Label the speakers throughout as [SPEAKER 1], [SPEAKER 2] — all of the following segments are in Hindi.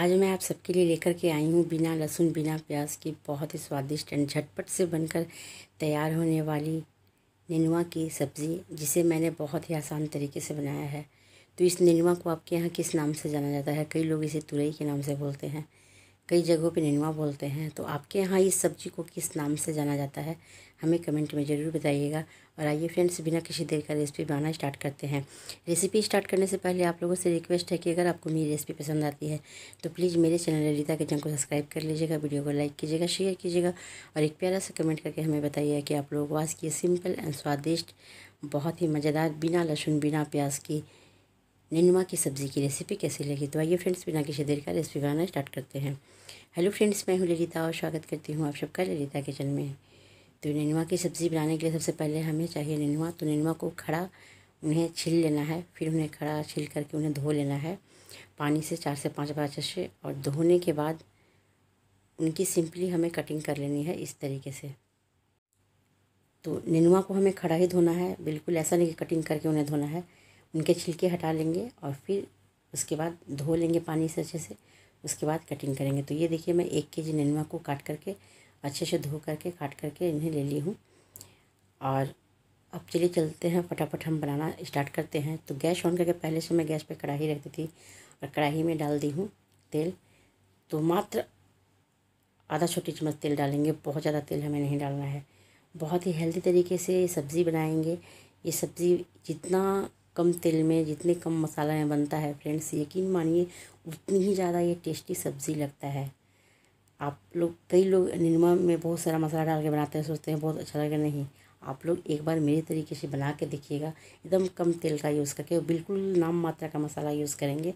[SPEAKER 1] आज मैं आप सबके लिए लेकर के आई हूँ बिना लहसुन बिना प्याज की बहुत ही स्वादिष्ट एंड झटपट से बनकर तैयार होने वाली नेनुआ की सब्ज़ी जिसे मैंने बहुत ही आसान तरीके से बनाया है तो इस नेनुआ को आपके यहाँ किस नाम से जाना जाता है कई लोग इसे तुरई के नाम से बोलते हैं कई जगहों पे नेनुआ बोलते हैं तो आपके यहाँ इस सब्ज़ी को किस नाम से जाना जाता है हमें कमेंट में ज़रूर बताइएगा और आइए फ्रेंड्स बिना किसी देर का रेसिपी बनाना स्टार्ट करते हैं रेसिपी स्टार्ट करने से पहले आप लोगों से रिक्वेस्ट है कि अगर आपको मेरी रेसिपी पसंद आती है तो प्लीज़ मेरे चैनल ललिता किचन को सब्सक्राइब कर लीजिएगा वीडियो को लाइक कीजिएगा शेयर कीजिएगा और एक प्यारा सा कमेंट करके हमें बताइए कि आप लोग आज की सिंपल एंड स्वादिष्ट बहुत ही मज़ेदार बिना लहसुन बिना प्याज की नेनुआ की सब्ज़ी की रेसिपी कैसी लगी तो आइए फ्रेंड्स बिना किसी देर का रेसिपी बनाना स्टार्ट करते हैं हेलो फ्रेंड्स मैं हूँ ललिता और स्वागत करती हूँ आप सबका ललिता किचन में तो नेनुआ की सब्ज़ी बनाने के लिए सबसे पहले हमें चाहिए नेनुआ तो नेनुआ को खड़ा उन्हें छील लेना है फिर उन्हें खड़ा छील करके उन्हें धो लेना है पानी से चार से पाँच बार अच्छे से और धोने के बाद उनकी सिंपली हमें कटिंग कर लेनी है इस तरीके से तो नेनुआ को हमें खड़ा ही धोना है बिल्कुल ऐसा नहीं कि कटिंग करके उन्हें धोना है उनके छिलके हटा लेंगे और फिर उसके बाद धो लेंगे पानी से अच्छे से उसके बाद कटिंग करेंगे तो ये देखिए मैं एक के जी नेनुआ को काट करके अच्छे से धो करके काट करके इन्हें ले ली हूँ और अब चलिए चलते हैं फटाफट हम बनाना स्टार्ट करते हैं तो गैस ऑन करके पहले से मैं गैस पे कढ़ाई रखती थी और कढ़ाई में डाल दी हूँ तेल तो मात्र आधा छोटी चम्मच तेल डालेंगे बहुत ज़्यादा तेल हमें नहीं डालना है बहुत ही हेल्दी तरीके से सब्ज़ी बनाएंगे ये सब्ज़ी जितना कम तेल में जितने कम मसाला में बनता है फ्रेंड्स यकीन मानिए उतनी ही ज़्यादा ये टेस्टी सब्ज़ी लगता है आप लोग कई लोग निरमा में बहुत सारा मसाला डाल के बनाते हैं सोचते हैं बहुत अच्छा लगेगा नहीं आप लोग एक बार मेरे तरीके से बना के देखिएगा एकदम कम तेल का यूज़ करके बिल्कुल नाम मात्रा का मसाला यूज़ करेंगे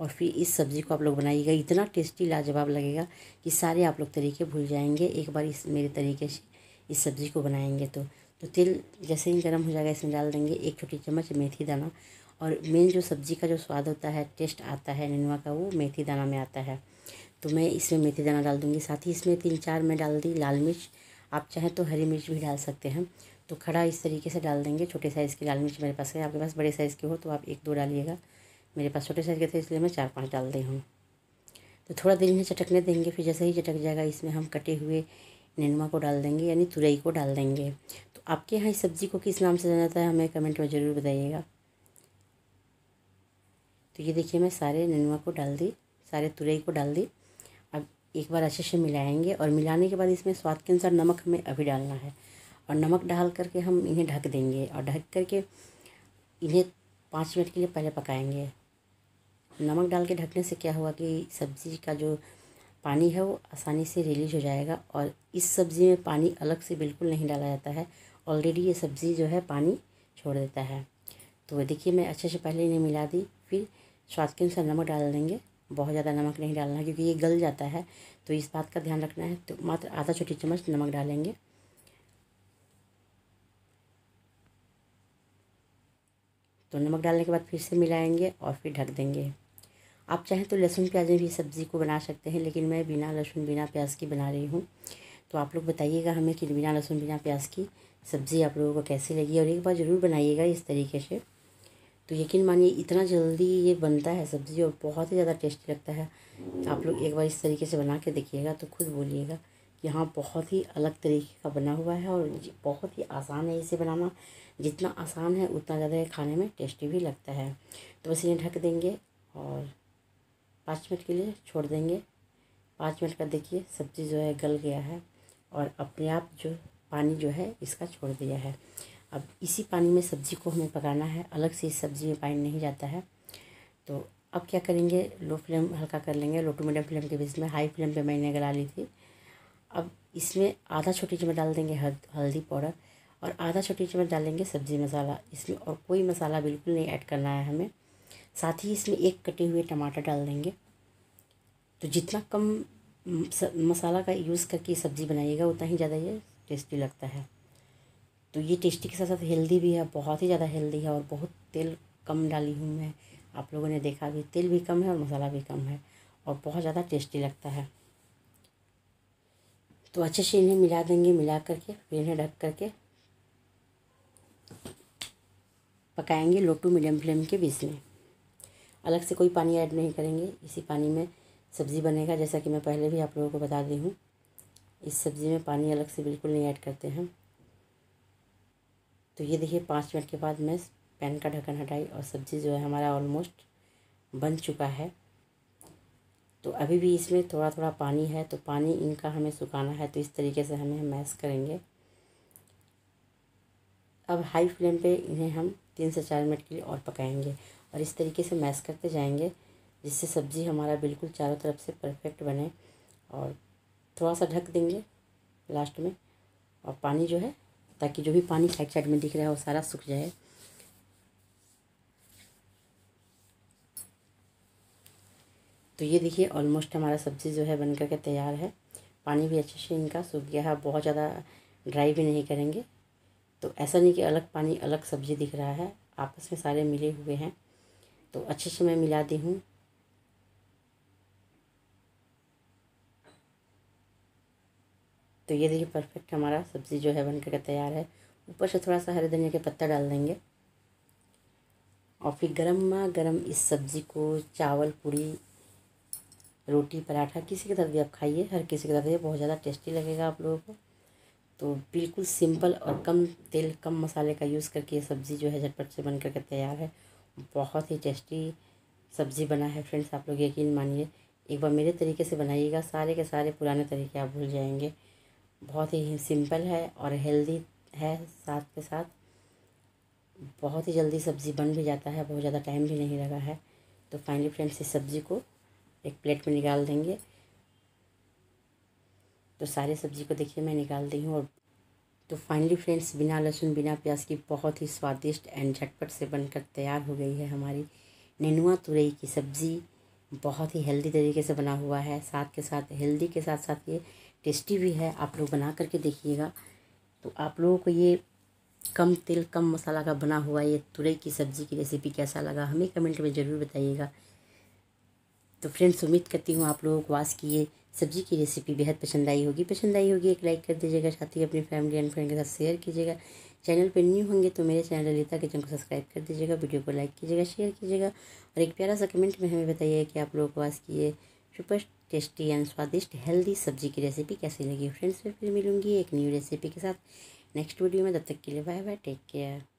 [SPEAKER 1] और फिर इस सब्ज़ी को आप लोग बनाइएगा इतना टेस्टी लाजवाब लगेगा कि सारे आप लोग तरीके भूल जाएंगे एक बार इस मेरे तरीके से इस सब्ज़ी को बनाएंगे तो तो तेल जैसे ही गर्म हो जाएगा इसमें डाल देंगे एक छोटी चम्मच मेथी दाना और मेन जो सब्ज़ी का जो स्वाद होता है टेस्ट आता है निनवा का वो मेथी दाना में आता है तो मैं इसमें मेथी दाना डाल दूँगी साथ ही इसमें तीन चार मैं डाल दी लाल मिर्च आप चाहें तो हरी मिर्च भी डाल सकते हैं तो खड़ा इस तरीके से डाल देंगे छोटे साइज़ की लाल मिर्च मेरे पास है आपके पास बड़े साइज़ के हो तो आप एक दो डालिएगा मेरे पास छोटे साइज़ के थे इसलिए मैं चार पाँच डाल दी हूँ तो थोड़ा देर इन्हें चटकने देंगे फिर जैसे ही चटक जाएगा इसमें हम कटे हुए नेनुआ को डाल देंगे यानी तुरई को डाल देंगे तो आपके यहाँ इस सब्ज़ी को किस नाम से जाना जाता है हमें कमेंट में ज़रूर बताइएगा तो ये देखिए मैं सारे नेनुआ को डाल दी सारे तुरई को डाल दी एक बार अच्छे से मिलाएंगे और मिलाने के बाद इसमें स्वाद के अनुसार नमक हमें अभी डालना है और नमक डाल करके हम इन्हें ढक देंगे और ढक करके इन्हें पाँच मिनट के लिए पहले पकाएंगे नमक डाल के ढकने से क्या हुआ कि सब्ज़ी का जो पानी है वो आसानी से रिलीज हो जाएगा और इस सब्ज़ी में पानी अलग से बिल्कुल नहीं डाला जाता है ऑलरेडी ये सब्ज़ी जो है पानी छोड़ देता है तो देखिए मैं अच्छे से पहले इन्हें मिला दी फिर स्वाद के अनुसार नमक डाल देंगे बहुत ज़्यादा नमक नहीं डालना है क्योंकि ये गल जाता है तो इस बात का ध्यान रखना है तो मात्र आधा छोटी चम्मच नमक डालेंगे तो नमक डालने के बाद फिर से मिलाएंगे और फिर ढक देंगे आप चाहें तो लहसुन प्याज में भी सब्ज़ी को बना सकते हैं लेकिन मैं बिना लहसुन बिना प्याज की बना रही हूँ तो आप लोग बताइएगा हमें कि बिना लहसुन बिना प्याज की सब्ज़ी आप लोगों को कैसी लगी और एक बार ज़रूर बनाइएगा इस तरीके से तो यकीन मानिए इतना जल्दी ये बनता है सब्ज़ी और बहुत ही ज़्यादा टेस्टी लगता है आप लोग एक बार इस तरीके से बना के देखिएगा तो खुद बोलिएगा कि हाँ बहुत ही अलग तरीके का बना हुआ है और बहुत ही आसान है इसे बनाना जितना आसान है उतना ज़्यादा ये खाने में टेस्टी भी लगता है तो बस इन्हें ढक देंगे और पाँच मिनट के लिए छोड़ देंगे पाँच मिनट का देखिए सब्ज़ी जो है गल गया है और अपने आप जो पानी जो है इसका छोड़ दिया है अब इसी पानी में सब्ज़ी को हमें पकाना है अलग से इस सब्ज़ी में पानी नहीं जाता है तो अब क्या करेंगे लो फ्लेम हल्का कर लेंगे लो टू मीडियम फ्लेम के बीच में हाई फ्लेम पे मैंने गला ली थी अब इसमें आधा छोटी चम्मच डाल देंगे हल्दी पाउडर और आधा छोटी चम्मच डालेंगे सब्ज़ी मसाला इसमें और कोई मसाला बिल्कुल नहीं ऐड करना है हमें साथ ही इसमें एक कटे हुए टमाटर डाल देंगे तो जितना कम मसाला का यूज़ करके सब्ज़ी बनाइएगा उतना ही ज़्यादा ये टेस्टी लगता है तो ये टेस्टी के साथ साथ हेल्दी भी है बहुत ही ज़्यादा हेल्दी है और बहुत तेल कम डाली हूँ मैं आप लोगों ने देखा भी तेल भी कम है और मसाला भी कम है और बहुत ज़्यादा टेस्टी लगता है तो अच्छे से इन्हें मिला देंगे मिला करके फिर इन्हें ढक करके पकाएंगे लो टू मीडियम फ्लेम के बीच में अलग से कोई पानी ऐड नहीं करेंगे इसी पानी में सब्ज़ी बनेगा जैसा कि मैं पहले भी आप लोगों को बता दी हूँ इस सब्ज़ी में पानी अलग से बिल्कुल नहीं ऐड करते हैं तो ये देखिए पाँच मिनट के बाद मैं पैन का ढक्कन हटाई और सब्ज़ी जो है हमारा ऑलमोस्ट बन चुका है तो अभी भी इसमें थोड़ा थोड़ा पानी है तो पानी इनका हमें सुखाना है तो इस तरीके से हमें मैश करेंगे अब हाई फ्लेम पे इन्हें हम तीन से चार मिनट के लिए और पकाएंगे और इस तरीके से मैश करते जाएंगे जिससे सब्ज़ी हमारा बिल्कुल चारों तरफ से परफेक्ट बने और थोड़ा सा ढक देंगे लास्ट में और पानी जो है ताकि जो भी पानी साइड साइड में दिख रहा है वो सारा सूख जाए तो ये देखिए ऑलमोस्ट हमारा सब्ज़ी जो है बन करके तैयार है पानी भी अच्छे से इनका सूख गया है बहुत ज़्यादा ड्राई भी नहीं करेंगे तो ऐसा नहीं कि अलग पानी अलग सब्ज़ी दिख रहा है आपस में सारे मिले हुए हैं तो अच्छे से मैं मिला दी हूँ तो ये देखिए परफेक्ट हमारा सब्ज़ी जो है बन करके तैयार है ऊपर से थोड़ा सा हरे धनिया के पत्ता डाल देंगे और फिर मा गर्म इस सब्ज़ी को चावल पूड़ी रोटी पराठा किसी के तरफ भी आप खाइए हर किसी के तरफ भी बहुत ज़्यादा टेस्टी लगेगा आप लोगों को तो बिल्कुल सिंपल और कम तेल कम मसाले का यूज़ करके ये सब्ज़ी जो है झटपट से बन करके तैयार है बहुत ही टेस्टी सब्ज़ी बना है फ्रेंड्स आप लोग यकीन मानिए एक बार मेरे तरीके से बनाइएगा सारे के सारे पुराने तरीके आप भूल जाएंगे बहुत ही सिंपल है और हेल्दी है साथ के साथ बहुत ही जल्दी सब्ज़ी बन भी जाता है बहुत ज़्यादा टाइम भी नहीं लगा है तो फाइनली फ्रेंड्स इस सब्ज़ी को एक प्लेट में निकाल देंगे तो सारे सब्ज़ी को देखिए मैं निकाल दी हूँ और तो फाइनली फ्रेंड्स बिना लहसुन बिना प्याज की बहुत ही स्वादिष्ट एंड झटपट से बनकर तैयार हो गई है हमारी नेनुआ तुरई की सब्ज़ी बहुत ही हेल्दी तरीके से बना हुआ है साथ के साथ हेल्दी के साथ साथ ये टेस्टी भी है आप लोग बना करके देखिएगा तो आप लोगों को ये कम तेल कम मसाला का बना हुआ ये तुरई की सब्ज़ी की रेसिपी कैसा लगा हमें कमेंट में ज़रूर बताइएगा तो फ्रेंड्स उम्मीद करती हूँ आप लोगों को आज की ये सब्ज़ी की रेसिपी बेहद पसंद आई होगी पसंद आई होगी एक लाइक कर दीजिएगा साथ ही अपनी फैमिली एंड फ्रेंड के साथ शेयर कीजिएगा चैनल पर न्यू होंगे तो मेरे चैनल ललिता किचन को सब्सक्राइब कर दीजिएगा वीडियो को लाइक कीजिएगा शेयर कीजिएगा और एक प्यारा सा कमेंट में हमें बताइए कि आप लोगों को आज की ये सुपर टेस्टी एंड स्वादिष्ट हेल्दी सब्जी की रेसिपी कैसी लगी फ्रेंड्स में फिर मिलूंगी एक न्यू रेसिपी के साथ नेक्स्ट वीडियो में तब तक के लिए बाय बाय टेक केयर